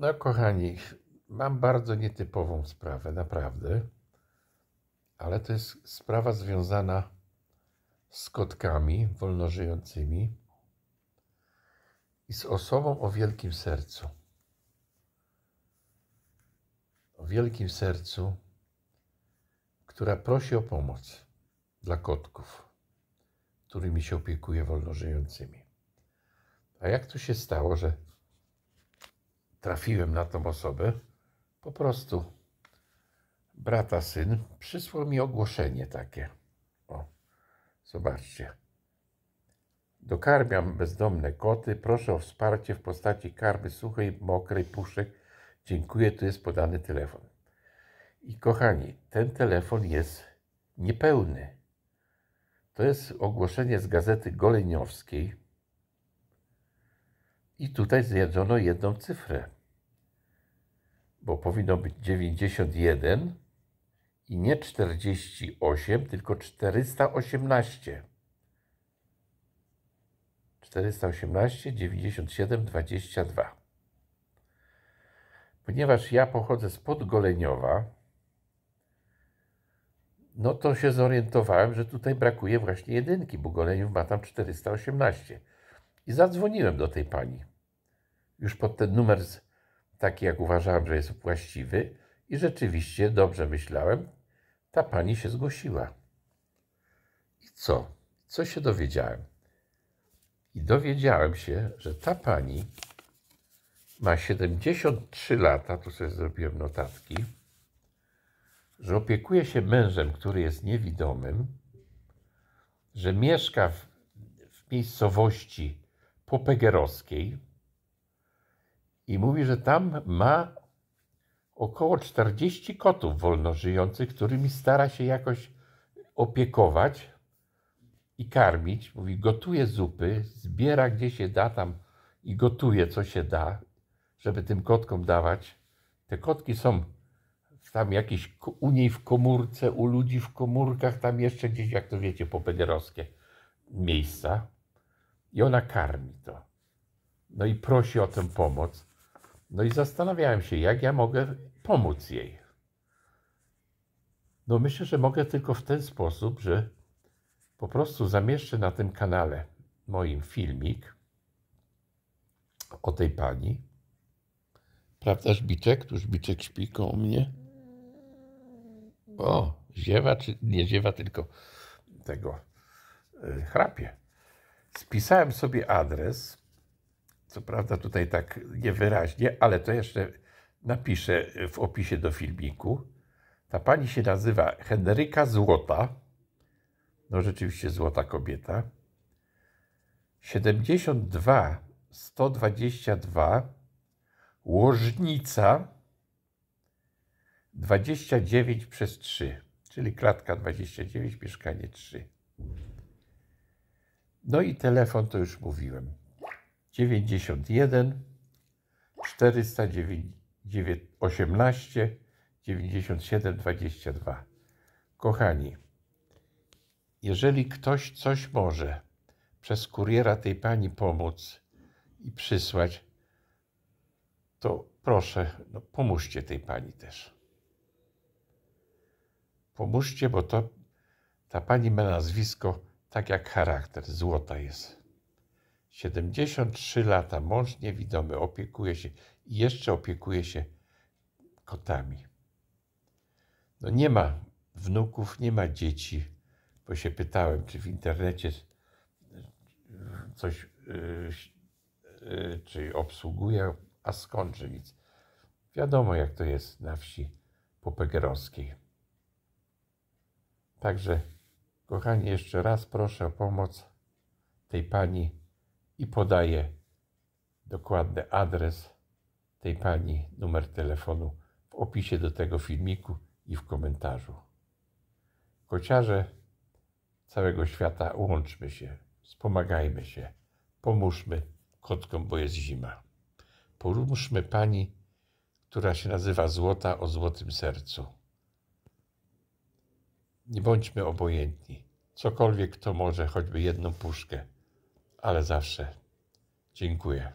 No, kochani, mam bardzo nietypową sprawę, naprawdę, ale to jest sprawa związana z kotkami wolnożyjącymi i z osobą o wielkim sercu. O wielkim sercu, która prosi o pomoc dla kotków, którymi się opiekuje wolnożyjącymi. A jak to się stało, że trafiłem na tą osobę, po prostu brata syn przysłał mi ogłoszenie takie. O, zobaczcie. Dokarmiam bezdomne koty. Proszę o wsparcie w postaci karmy suchej, mokrej, puszek. Dziękuję, tu jest podany telefon. I kochani, ten telefon jest niepełny. To jest ogłoszenie z gazety goleniowskiej i tutaj zjedzono jedną cyfrę, bo powinno być 91 i nie 48, tylko 418. 418, 97, 22. Ponieważ ja pochodzę z Podgoleniowa, no to się zorientowałem, że tutaj brakuje właśnie jedynki, bo Goleniów ma tam 418. I zadzwoniłem do tej pani już pod ten numer taki, jak uważałem, że jest właściwy i rzeczywiście, dobrze myślałem, ta pani się zgłosiła. I co? Co się dowiedziałem? I dowiedziałem się, że ta pani ma 73 lata, tu sobie zrobiłem notatki, że opiekuje się mężem, który jest niewidomym, że mieszka w, w miejscowości popegerowskiej, i mówi, że tam ma około 40 kotów wolno żyjących, którymi stara się jakoś opiekować i karmić. Mówi, gotuje zupy, zbiera gdzie się da tam i gotuje co się da, żeby tym kotkom dawać. Te kotki są tam jakieś u niej w komórce, u ludzi w komórkach, tam jeszcze gdzieś, jak to wiecie, popederowskie miejsca. I ona karmi to. No i prosi o tę pomoc. No i zastanawiałem się, jak ja mogę pomóc jej. No myślę, że mogę tylko w ten sposób, że po prostu zamieszczę na tym kanale moim filmik o tej pani. Prawda, Biczek? tuż Biczek śpi koło mnie. O, ziewa, czy nie ziewa, tylko tego yy, chrapie. Spisałem sobie adres co prawda tutaj tak niewyraźnie, ale to jeszcze napiszę w opisie do filmiku. Ta pani się nazywa Henryka Złota. No rzeczywiście złota kobieta. 72 122 Łożnica 29 przez 3, czyli klatka 29, mieszkanie 3. No i telefon to już mówiłem. 91 418 97 22. Kochani, jeżeli ktoś coś może przez kuriera tej pani pomóc i przysłać, to proszę, no pomóżcie tej pani też. Pomóżcie, bo to ta pani ma nazwisko tak jak charakter, złota jest. 73 lata, mąż niewidomy, opiekuje się i jeszcze opiekuje się kotami. No nie ma wnuków, nie ma dzieci, bo się pytałem, czy w internecie coś, yy, yy, czy obsługuje, a skąd, nic. Wiadomo, jak to jest na wsi popegerowskiej. Także, kochani, jeszcze raz proszę o pomoc tej pani i podaje dokładny adres tej pani, numer telefonu w opisie do tego filmiku i w komentarzu. Kociarze całego świata, łączmy się, wspomagajmy się, pomóżmy kotkom, bo jest zima. Poruszmy pani, która się nazywa Złota o złotym sercu. Nie bądźmy obojętni. Cokolwiek to może, choćby jedną puszkę, ale zawsze dziękuję.